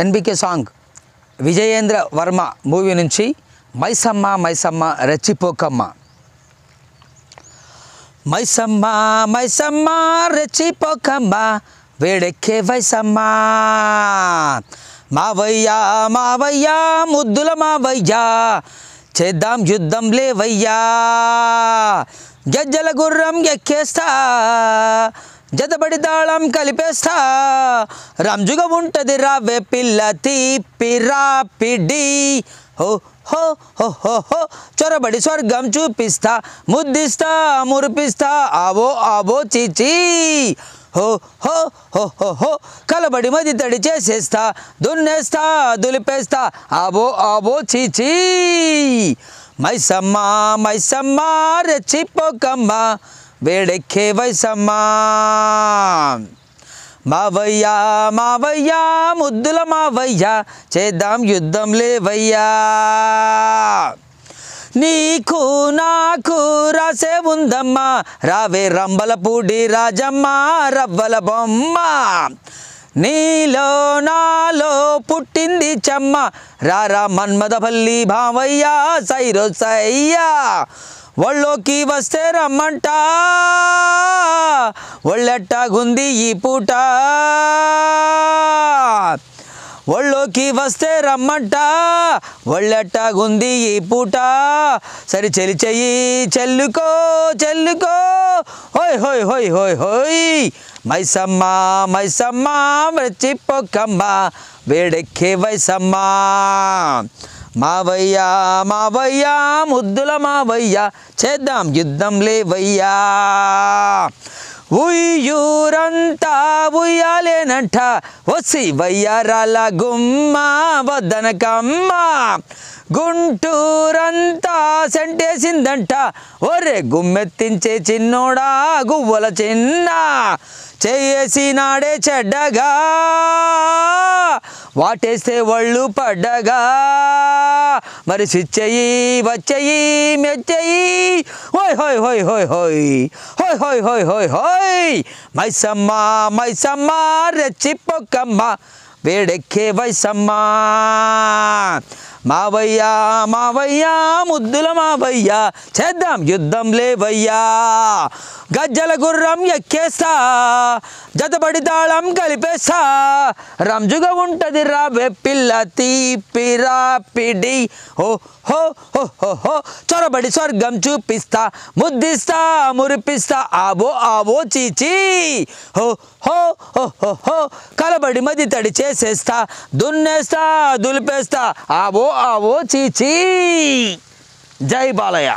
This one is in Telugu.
NBK song Vijayendra Varma movie నుంచి మైసమ్మ మైసమ్మ రెచ్చిపోకమ్మ మైసమ్మ మైసమ్మ రెచ్చిపోకమ్మ వేడెక్కే వైసమ్మ మావయ్యా మావయ్యా ముద్దుల మావయ్యా చేద్దాం యుద్ధం లేవయ్యా గెజ్జల గుర్రం ఎక్కేస్తా జతబడి దాళం కలిపేస్తా రంజుగా ఉంటది రావే పిల్ల తీపి పిడి హో హో హో హో హో చొరబడి స్వర్గం చూపిస్తా ముద్దిస్తా మురిపిస్తా ఆవో ఆవో చీచీ హో హో హో హో హో కలబడి మది తడి చేసేస్తా దున్నేస్తా దులిపేస్తా ఆబో ఆబో చీచీ మైసమ్మ మైసమ్మ రెచ్చిపోకమ్మ వేడెక్కే వైసమ్మ మావయ్యా మావయ్యా ముద్దుల మావయ్యా చేద్దాం యుద్ధం లేవయ్యా నీకు నాకు రాసే ఉందమ్మా రావే రంబలపూడి రాజమ్మ రవ్వల బొమ్మ నీలో నాలో పుట్టింది చెమ్మ రారా మన్మదపల్లి భావయ్య సైరో సయ్యా ఒళ్ళోకి వస్తే రమ్మంట ఒళ్ళెట్టాగుంది ఈ పూట ఒళ్ళోకి వస్తే రమ్మంట గుంది ఈ పూట సరి చెలి చెయ్యి చెల్లుకో చెల్లుకో హోయ్ హోయ్ హోయ్ హోయ్ హోయ్ మైసమ్మ మైసమ్మ మృచిపోకమ్మ వేడెక్కే వైసమ్మ మావయ్యా మావయ్యా ముద్దుల మావయ్యా చేద్దాం యుద్ధం లేవయ్యా ఉయ్యూరంతా ఉయ్యాలేనంట వసి వయ్యారాల గుమ్మ వద్దనకమ్మ గుంటూరంతా సెంటేసిందంట ఒరే గుమ్మెత్తించే చిన్నోడా గువ్వల చిన్న నాడే చెడ్డగా వాటేస్తే వాళ్ళు పడ్డగా మరిసిచ్చయి వచ్చయి మెచ్చయి హోయ్ హోయ్ హోయ్ హోయ్ హోయ్ హోయ్ హోయ్ హోయ్ హోయ్ హోయ్ మైసమ్మ మైసమ్మ రెచ్చిపోకమ్మ వేడెక్కే వైసమ్మ మావయ్యా మావయ్యా ముద్దుల మావయ్యా చేద్దాం యుద్ధం లేవయ్యా గజ్జల గుర్రం ఎక్కేస్తా జతబడి తాళం కలిపేస్తా రంజుగా ఉంటది రా పిల్ల తీపి రాపిడి ఓ హో హో హో కష్టపడి స్వర్గం చూపిస్తా ముద్దిస్తా మురిపిస్తా ఆబో ఆవో చీచీ హో హో హో హో హో కలబడి మది తడి చేసేస్తా దున్నేస్తా దులిపేస్తా ఆబో ఆవో చీచీ జై బాలయ్య